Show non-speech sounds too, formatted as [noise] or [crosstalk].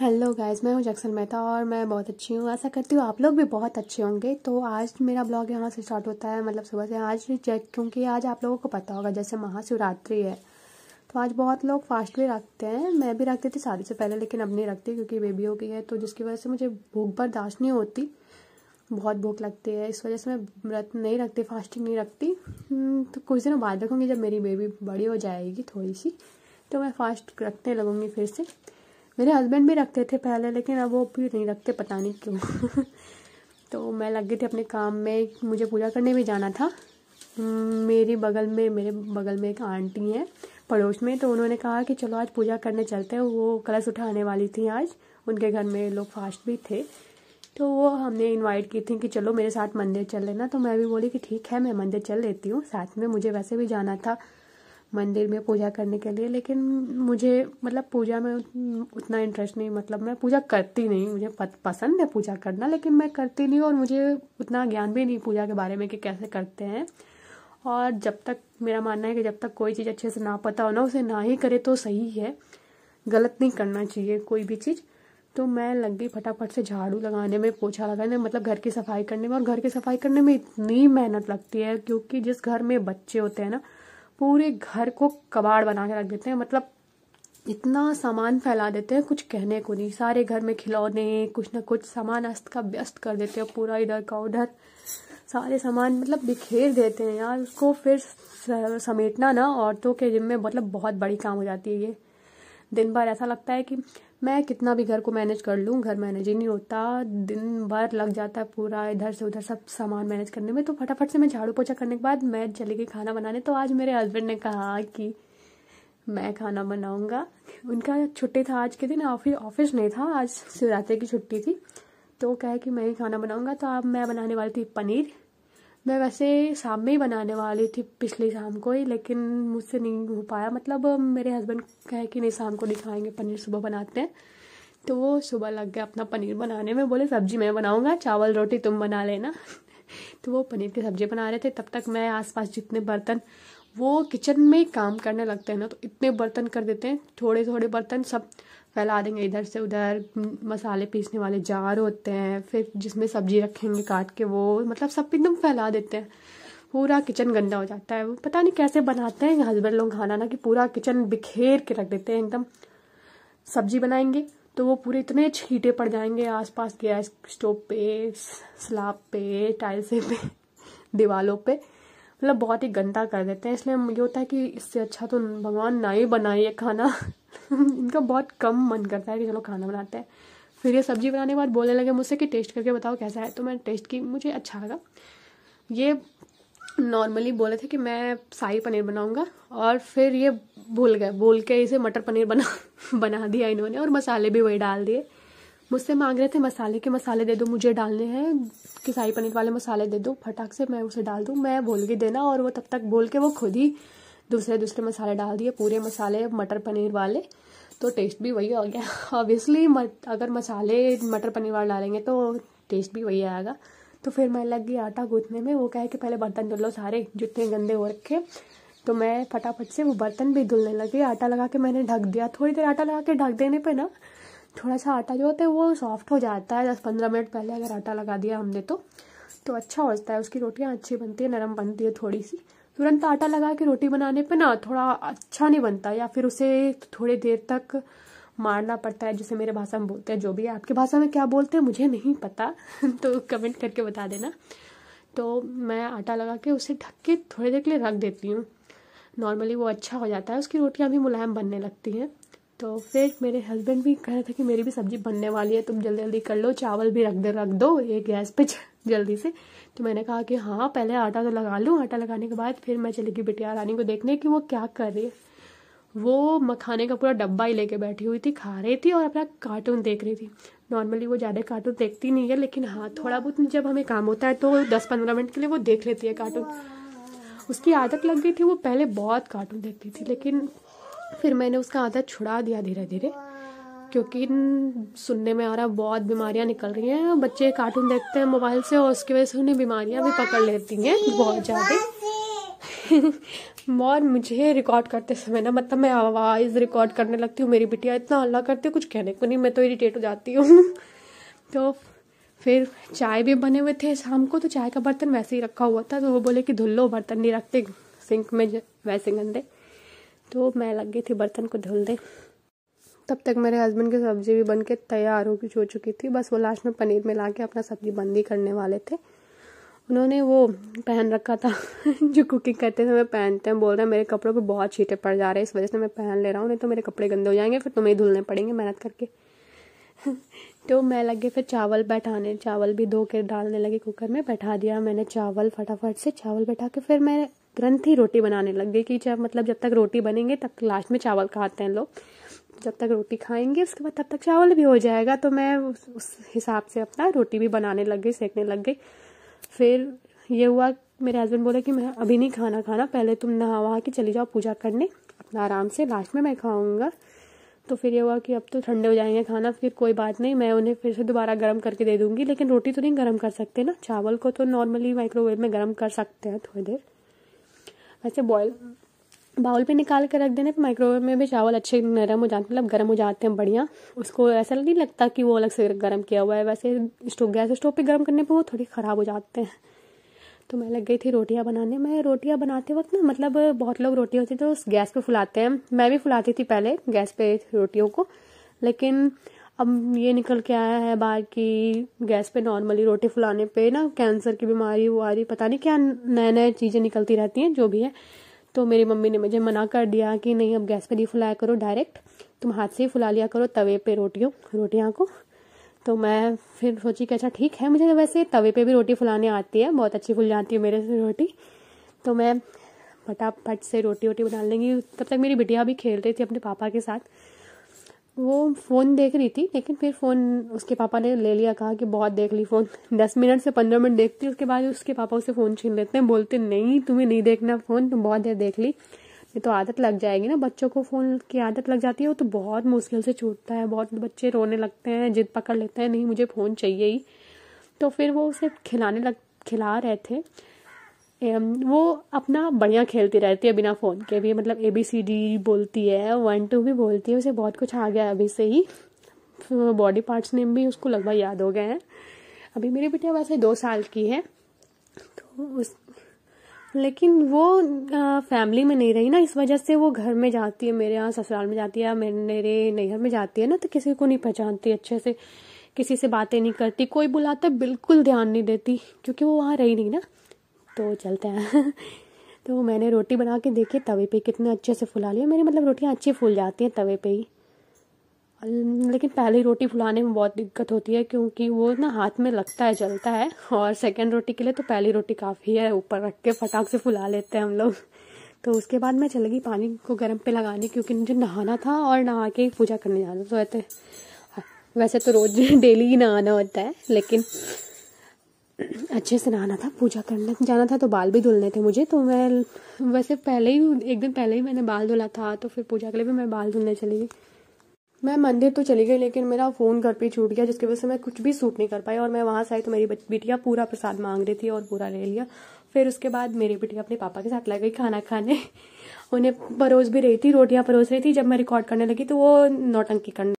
hello guys मैं हूँ Jackson Mehta और मैं बहुत अच्छी हूँ ऐसा करती हूँ आप लोग भी बहुत अच्छे होंगे तो आज मेरा ब्लॉग यहाँ से स्टार्ट होता है मतलब सुबह से आज क्योंकि आज आप लोगों को पता होगा जैसे महाशिवरात्रि है तो आज बहुत लोग फास्ट भी रखते हैं मैं भी रखती थी शादी से पहले लेकिन अब नहीं रखती क्योंकि बेबी हो गई है तो जिसकी वजह से मुझे भूख बर्दाश्त नहीं होती बहुत भूख लगती है इस वजह से मैं व्रत नहीं रखती फास्टिंग नहीं रखती हम्म, तो कुछ दिनों बाद रखूँगी जब मेरी बेबी बड़ी हो जाएगी थोड़ी सी तो मैं फास्ट रखने लगूँगी फिर से मेरे हस्बैंड भी रखते थे पहले लेकिन अब वो भी नहीं रखते पता नहीं क्यों [laughs] तो मैं लग गई थी अपने काम में मुझे पूजा करने भी जाना था हम्म, मेरी बगल में मेरे बगल में एक आंटी है पड़ोस में तो उन्होंने कहा कि चलो आज पूजा करने चलते हैं वो कलश उठाने वाली थी आज उनके घर में लोग फास्ट भी थे तो वो हमने इनवाइट की थी कि चलो मेरे साथ मंदिर चल लेना तो मैं भी बोली कि ठीक है मैं मंदिर चल लेती हूँ साथ में मुझे वैसे भी जाना था मंदिर में पूजा करने के लिए लेकिन मुझे मतलब पूजा में उतना इंटरेस्ट नहीं मतलब मैं पूजा करती नहीं मुझे पसंद है पूजा करना लेकिन मैं करती नहीं और मुझे उतना ज्ञान भी नहीं पूजा के बारे में कि कैसे करते हैं और जब तक मेरा मानना है कि जब तक कोई चीज़ अच्छे से ना पता हो ना उसे ना ही करे तो सही है गलत नहीं करना चाहिए कोई भी चीज़ तो मैं लग गई फटाफट से झाड़ू लगाने में पोछा लगाने मतलब घर की सफाई करने में और घर की सफाई करने में इतनी मेहनत लगती है क्योंकि जिस घर में बच्चे होते हैं ना पूरे घर को कबाड़ बना के रख देते हैं मतलब इतना सामान फैला देते हैं कुछ कहने को नहीं सारे घर में खिलौने कुछ ना कुछ सामान अस्त का व्यस्त कर देते हैं पूरा इधर का उधर सारे सामान मतलब बिखेर देते हैं यार उसको फिर समेटना ना औरतों के जिम में मतलब बहुत बड़ी काम हो जाती है ये दिन भर ऐसा लगता है कि मैं कितना भी घर को मैनेज कर लूँ घर मैनेज ही नहीं होता दिन भर लग जाता है पूरा इधर से उधर सब सामान मैनेज करने में तो फटाफट से मैं झाड़ू पोछा करने के बाद मैं चली गई खाना बनाने तो आज मेरे हस्बैंड ने कहा कि मैं खाना बनाऊँगा उनका छुट्टी था आज के दिन ऑफिस ऑफिस नहीं था आज शिवरात्रि की छुट्टी थी तो कहे कि मैं ही खाना बनाऊँगा तो अब मैं बनाने वाली थी पनीर मैं वैसे शाम में ही बनाने वाली थी पिछली शाम को ही लेकिन मुझसे नहीं हो पाया मतलब मेरे हस्बैंड कहे कि नहीं शाम को नहीं खाएंगे पनीर सुबह बनाते हैं तो वो सुबह लग गया अपना पनीर बनाने में बोले सब्जी मैं बनाऊंगा चावल रोटी तुम बना लेना [laughs] तो वो पनीर की सब्जी बना रहे थे तब तक मैं आसपास जितने बर्तन वो किचन में काम करने लगते हैं ना तो इतने बर्तन कर देते हैं थोड़े थोड़े बर्तन सब फैला देंगे इधर से उधर मसाले पीसने वाले जार होते हैं फिर जिसमें सब्जी रखेंगे काट के वो मतलब सब एकदम फैला देते हैं पूरा किचन गंदा हो जाता है वो पता नहीं कैसे बनाते हैं हस्बैंड लोग खाना ना कि पूरा किचन बिखेर के रख देते हैं एकदम सब्जी बनाएंगे तो वो पूरे इतने छीटे पड़ जाएंगे आसपास गैस स्टोव पे स्लाब पे टाइल्स पे [laughs] दीवालों पर मतलब बहुत ही गंदा कर देते हैं इसलिए ये होता है कि इससे अच्छा तो भगवान ना ही बनाए ये खाना [laughs] इनका बहुत कम मन करता है कि चलो खाना बनाते हैं फिर ये सब्ज़ी बनाने के बाद बोलने लगे मुझसे कि टेस्ट करके बताओ कैसा है तो मैंने टेस्ट की मुझे अच्छा लगा ये नॉर्मली बोले थे कि मैं शाही पनीर बनाऊंगा और फिर ये भूल गए भूल के इसे मटर पनीर बना [laughs] बना दिया इन्होंने और मसाले भी वही डाल दिए मुझसे मांग रहे थे मसाले के मसाले दे दो मुझे डालने हैं कि शाही पनीर वाले मसाले दे दो फटाक से मैं उसे डाल दूँ मैं बोल के देना और वो तब तक बोल के वो खुद ही दूसरे दूसरे मसाले डाल दिए पूरे मसाले मटर पनीर वाले तो टेस्ट भी वही हो गया ऑब्वियसली अगर मसाले मटर पनीर वाले डालेंगे तो टेस्ट भी वही आएगा तो फिर मैं लग गई आटा गूंथने में वो कहे कि पहले बर्तन धुल लो सारे जितने गंदे हो रखे तो मैं फटाफट से वो बर्तन भी धुलने लगी आटा लगा के मैंने ढक दिया थोड़ी देर आटा लगा के ढक देने पे ना थोड़ा सा आटा जो होता है वो सॉफ्ट हो जाता है दस पंद्रह मिनट पहले अगर आटा लगा दिया हमने तो तो अच्छा होता है उसकी रोटियाँ अच्छी बनती है नरम बनती है थोड़ी सी तुरंत आटा लगा के रोटी बनाने पे ना थोड़ा अच्छा नहीं बनता या फिर उसे थोड़ी देर तक मारना पड़ता है जिसे मेरे भाषा में बोलते हैं जो भी है आपकी भाषा में क्या बोलते हैं मुझे नहीं पता [laughs] तो कमेंट करके बता देना तो मैं आटा लगा के उसे ढक के थोड़ी देर के लिए रख देती हूँ नॉर्मली वो अच्छा हो जाता है उसकी रोटियाँ भी मुलायम बनने लगती हैं तो फिर मेरे हस्बैंड भी कह रहे थे कि मेरी भी सब्जी बनने वाली है तुम जल्दी जल्दी कर लो चावल भी रख दे रख दो ये गैस पे जल्दी से तो मैंने कहा कि हाँ पहले आटा तो लगा लूँ आटा लगाने के बाद फिर मैं चली गई बिटिया रानी को देखने कि वो क्या कर रही है वो मखाने का पूरा डब्बा ही लेके बैठी हुई थी खा रही थी और अपना कार्टून देख रही थी नॉर्मली वो ज़्यादा कार्टून देखती नहीं है लेकिन हाँ थोड़ा बहुत जब हमें काम होता है तो दस पंद्रह मिनट के लिए वो देख लेती है कार्टून उसकी आदत लग गई थी वो पहले बहुत कार्टून देखती थी लेकिन फिर मैंने उसका आदत छुड़ा दिया धीरे धीरे क्योंकि सुनने में आ रहा बहुत बीमारियां निकल रही हैं बच्चे कार्टून देखते हैं मोबाइल से और उसकी वजह से उन्हें बीमारियां भी पकड़ लेती हैं बहुत ज़्यादा और मुझे रिकॉर्ड करते समय ना मतलब मैं आवाज़ रिकॉर्ड करने लगती हूँ मेरी बिटिया इतना हल्ला करती है कुछ कहने को नहीं मैं तो इरीटेट हो जाती हूँ तो फिर चाय भी बने हुए थे शाम को तो चाय का बर्तन वैसे ही रखा हुआ था तो वो बोले कि धुल लो बर्तन नहीं रखते सिंक में वैसे गंदे तो मैं लग गई थी बर्तन को धुल दे तब तक मेरे हस्बैंड की सब्ज़ी भी बन के तैयार हो हो चुकी थी बस वो लास्ट में पनीर में ला के अपना सब्ज़ी बंद ही करने वाले थे उन्होंने वो पहन रखा था [laughs] जो कुकिंग करते थे मैं पहनते हैं बोल रहे हैं मेरे कपड़ों पे बहुत छीटे पड़ जा रहे हैं इस वजह से मैं पहन ले रहा हूँ नहीं तो मेरे कपड़े गंदे हो जाएंगे फिर तुम्हें धुलने पड़ेंगे मेहनत करके [laughs] तो मैं लगे फिर चावल बैठाने चावल भी धो के डालने लगे कुकर में बैठा दिया मैंने चावल फटाफट से चावल बैठा के फिर मैं तुरंत ही रोटी बनाने लग गई कि जब मतलब जब तक रोटी बनेंगे तब लास्ट में चावल खाते हैं लोग जब तक रोटी खाएंगे उसके बाद तब तक चावल भी हो जाएगा तो मैं उस, उस हिसाब से अपना रोटी भी बनाने लग गई सेकने लग गई फिर ये हुआ मेरे हस्बैंड बोले कि मैं अभी नहीं खाना खाना पहले तुम नहा वहा के चली जाओ पूजा करने अपना आराम से लास्ट में मैं खाऊंगा तो फिर ये हुआ कि अब तो ठंडे हो जाएंगे खाना फिर कोई बात नहीं मैं उन्हें फिर से दोबारा गर्म करके दे दूंगी लेकिन रोटी तो नहीं गर्म कर सकते ना चावल को तो नॉर्मली माइक्रोवेव में गर्म कर सकते हैं थोड़ी देर ऐसे अच्छा, बॉयल बाउल पे निकाल के रख देने पे माइक्रोवेव में भी चावल अच्छे नरम हो जाते मतलब गर्म हो जाते हैं बढ़िया उसको ऐसा नहीं लगता कि वो अलग से गर्म किया हुआ है वैसे स्टोव गैस स्टोव पे गर्म करने पे वो थोड़ी ख़राब हो जाते हैं तो मैं लग गई थी रोटियां बनाने मैं रोटियां बनाते वक्त ना मतलब बहुत लोग रोटी होती है तो गैस पे फुलाते हैं मैं भी फुलाती थी पहले गैस पे रोटियों को लेकिन अब ये निकल के आया है बाहर की गैस पे नॉर्मली रोटी फुलाने पे ना कैंसर की बीमारी वारी पता नहीं क्या नए नए चीज़ें निकलती रहती हैं जो भी है तो मेरी मम्मी ने मुझे मना कर दिया कि नहीं अब गैस पे नहीं फुलाया करो डायरेक्ट तुम हाथ से ही फुला लिया करो तवे पे रोटियों रोटियाँ को तो मैं फिर सोची कि अच्छा ठीक है मुझे वैसे तवे पे भी रोटी फुलाने आती है बहुत अच्छी फुल जाती है मेरे से रोटी तो मैं फटाफट से रोटी वोटी बना लेंगी तब तक मेरी बिटिया भी खेल रही थी अपने पापा के साथ वो फ़ोन देख रही थी लेकिन फिर फ़ोन उसके पापा ने ले लिया कहा कि बहुत देख ली फ़ोन [laughs] दस मिनट से पंद्रह मिनट देखती उसके बाद उसके पापा उसे फ़ोन छीन लेते हैं बोलते नहीं तुम्हें नहीं देखना फ़ोन तुम बहुत देर देख ली ये तो आदत लग जाएगी ना बच्चों को फ़ोन की आदत लग जाती है वो तो बहुत मुश्किल से छूटता है बहुत बच्चे रोने लगते हैं जिद पकड़ लेते हैं नहीं मुझे फ़ोन चाहिए ही तो फिर वो उसे खिलाने लग खिला रहे थे वो अपना बढ़िया खेलती रहती है बिना फ़ोन के भी मतलब ए बी सी डी बोलती है वन टू भी बोलती है उसे बहुत कुछ आ गया है अभी से ही बॉडी पार्ट्स नेम भी उसको लगभग याद हो गए हैं अभी मेरी बेटिया वैसे दो साल की है तो उस लेकिन वो आ, फैमिली में नहीं रही ना इस वजह से वो घर में जाती है मेरे यहाँ ससुराल में जाती है मेरे नैहर में जाती है ना तो किसी को नहीं पहचानती अच्छे से किसी से बातें नहीं करती कोई बुलाता बिल्कुल ध्यान नहीं देती क्योंकि वो वहाँ रही नहीं ना तो चलते हैं [laughs] तो मैंने रोटी बना के देखी तवे पे कितने अच्छे से फुला लिया मेरी मतलब रोटियाँ अच्छी फूल जाती हैं तवे पे ही लेकिन पहली रोटी फुलाने में बहुत दिक्कत होती है क्योंकि वो ना हाथ में लगता है जलता है और सेकेंड रोटी के लिए तो पहली रोटी काफ़ी है ऊपर रख के फटाक से फुला लेते हैं हम लोग तो उसके बाद मैं चल गई पानी को गर्म पे लगाने क्योंकि मुझे नहाना था और नहा के पूजा करने जाना तो वैसे वैसे तो रोज़ डेली [laughs] ही नहाना होता है लेकिन अच्छे से नहाना था पूजा करने जाना था तो बाल भी धुलने थे मुझे तो मैं वैसे पहले ही एक दिन पहले ही मैंने बाल धुला था तो फिर पूजा के लिए भी मैं बाल धुलने चली गई मैं मंदिर तो चली गई लेकिन मेरा फ़ोन घर पे छूट गया जिसकी वजह से मैं कुछ भी सूट नहीं कर पाई और मैं वहाँ से आई तो मेरी बिटिया पूरा प्रसाद मांग रही थी और पूरा ले लिया फिर उसके बाद मेरी बिटिया अपने पापा के साथ लग गई खाना खाने [laughs] उन्हें परोस भी रही थी रोटियां परोस रही थी जब मैं रिकॉर्ड करने लगी तो वो नौटंकी करने